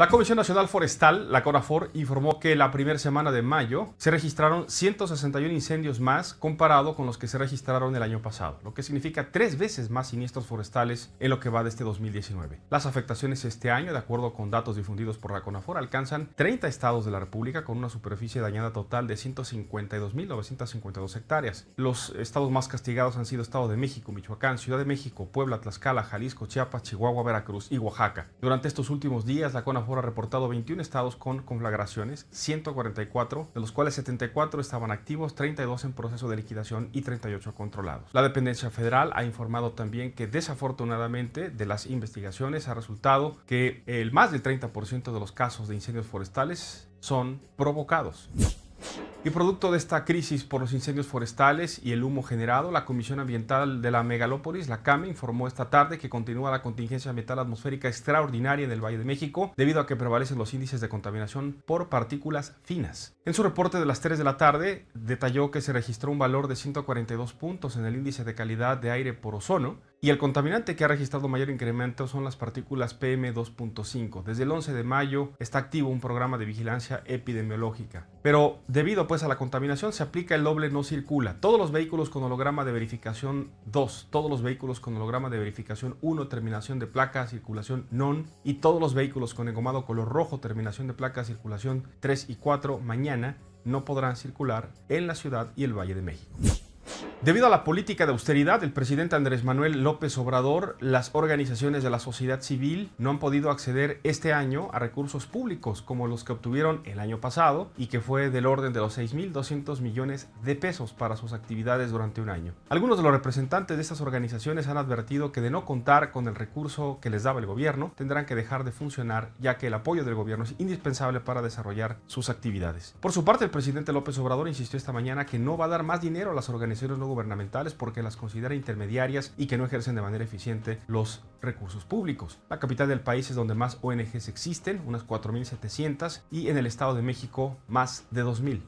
La Comisión Nacional Forestal, la CONAFOR, informó que la primera semana de mayo se registraron 161 incendios más comparado con los que se registraron el año pasado, lo que significa tres veces más siniestros forestales en lo que va de este 2019. Las afectaciones este año, de acuerdo con datos difundidos por la CONAFOR, alcanzan 30 estados de la República con una superficie dañada total de 152.952 hectáreas. Los estados más castigados han sido Estado de México, Michoacán, Ciudad de México, Puebla, Tlaxcala, Jalisco, Chiapas, Chihuahua, Veracruz y Oaxaca. Durante estos últimos días, la CONAFOR ha reportado 21 estados con conflagraciones, 144, de los cuales 74 estaban activos, 32 en proceso de liquidación y 38 controlados. La dependencia federal ha informado también que desafortunadamente de las investigaciones ha resultado que el más del 30% de los casos de incendios forestales son provocados. Y producto de esta crisis por los incendios forestales y el humo generado, la Comisión Ambiental de la Megalópolis, la CAME, informó esta tarde que continúa la contingencia ambiental atmosférica extraordinaria en el Valle de México debido a que prevalecen los índices de contaminación por partículas finas. En su reporte de las 3 de la tarde, detalló que se registró un valor de 142 puntos en el índice de calidad de aire por ozono, y el contaminante que ha registrado mayor incremento son las partículas PM2.5. Desde el 11 de mayo está activo un programa de vigilancia epidemiológica. Pero debido pues a la contaminación se aplica el doble no circula. Todos los vehículos con holograma de verificación 2, todos los vehículos con holograma de verificación 1, terminación de placa, circulación non y todos los vehículos con engomado color rojo, terminación de placa, circulación 3 y 4 mañana no podrán circular en la ciudad y el Valle de México. Debido a la política de austeridad del presidente Andrés Manuel López Obrador, las organizaciones de la sociedad civil no han podido acceder este año a recursos públicos como los que obtuvieron el año pasado y que fue del orden de los 6.200 millones de pesos para sus actividades durante un año. Algunos de los representantes de estas organizaciones han advertido que de no contar con el recurso que les daba el gobierno, tendrán que dejar de funcionar ya que el apoyo del gobierno es indispensable para desarrollar sus actividades. Por su parte, el presidente López Obrador insistió esta mañana que no va a dar más dinero a las organizaciones gubernamentales porque las considera intermediarias y que no ejercen de manera eficiente los recursos públicos. La capital del país es donde más ONGs existen, unas 4.700, y en el Estado de México más de 2.000.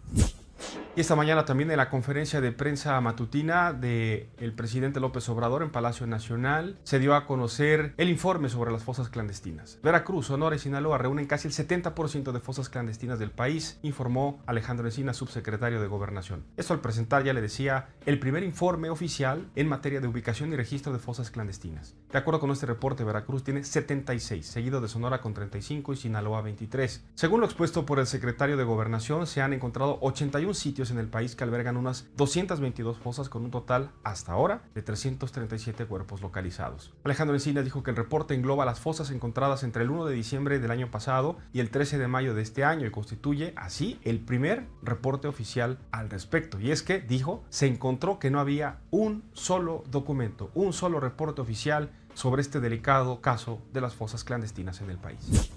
Y esta mañana también en la conferencia de prensa matutina del presidente López Obrador en Palacio Nacional se dio a conocer el informe sobre las fosas clandestinas. Veracruz, Sonora y Sinaloa reúnen casi el 70% de fosas clandestinas del país, informó Alejandro Encina, subsecretario de Gobernación. Esto al presentar, ya le decía, el primer informe oficial en materia de ubicación y registro de fosas clandestinas. De acuerdo con este reporte, Veracruz tiene 76, seguido de Sonora con 35 y Sinaloa 23. Según lo expuesto por el secretario de Gobernación, se han encontrado 81 sitios en el país que albergan unas 222 fosas con un total, hasta ahora, de 337 cuerpos localizados. Alejandro Encina dijo que el reporte engloba las fosas encontradas entre el 1 de diciembre del año pasado y el 13 de mayo de este año y constituye, así, el primer reporte oficial al respecto. Y es que, dijo, se encontró que no había un solo documento, un solo reporte oficial sobre este delicado caso de las fosas clandestinas en el país.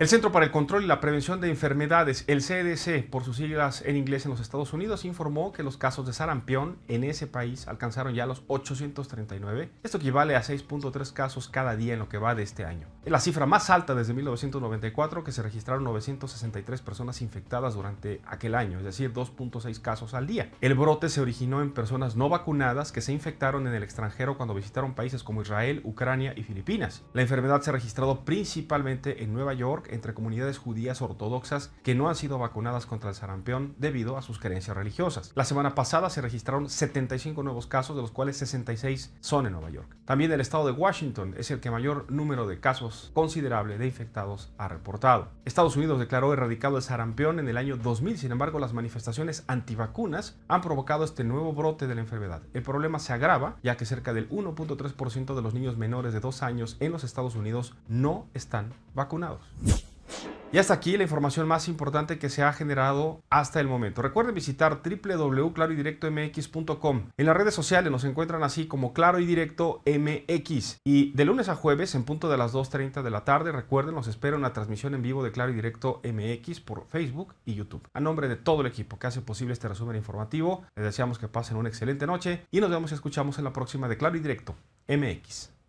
El Centro para el Control y la Prevención de Enfermedades, el CDC, por sus siglas en inglés en los Estados Unidos, informó que los casos de sarampión en ese país alcanzaron ya los 839. Esto equivale a 6.3 casos cada día en lo que va de este año. Es la cifra más alta desde 1994, que se registraron 963 personas infectadas durante aquel año, es decir, 2.6 casos al día. El brote se originó en personas no vacunadas que se infectaron en el extranjero cuando visitaron países como Israel, Ucrania y Filipinas. La enfermedad se ha registrado principalmente en Nueva York, entre comunidades judías ortodoxas que no han sido vacunadas contra el sarampión debido a sus creencias religiosas. La semana pasada se registraron 75 nuevos casos, de los cuales 66 son en Nueva York. También el estado de Washington es el que mayor número de casos considerable de infectados ha reportado. Estados Unidos declaró erradicado el sarampión en el año 2000, sin embargo las manifestaciones antivacunas han provocado este nuevo brote de la enfermedad. El problema se agrava ya que cerca del 1.3% de los niños menores de 2 años en los Estados Unidos no están vacunados. Y hasta aquí la información más importante que se ha generado hasta el momento. Recuerden visitar www.claroydirectomx.com. En las redes sociales nos encuentran así como Claro y Directo MX. Y de lunes a jueves, en punto de las 2.30 de la tarde, recuerden, nos espera una transmisión en vivo de Claro y Directo MX por Facebook y YouTube. A nombre de todo el equipo que hace posible este resumen informativo, les deseamos que pasen una excelente noche y nos vemos y escuchamos en la próxima de Claro y Directo MX.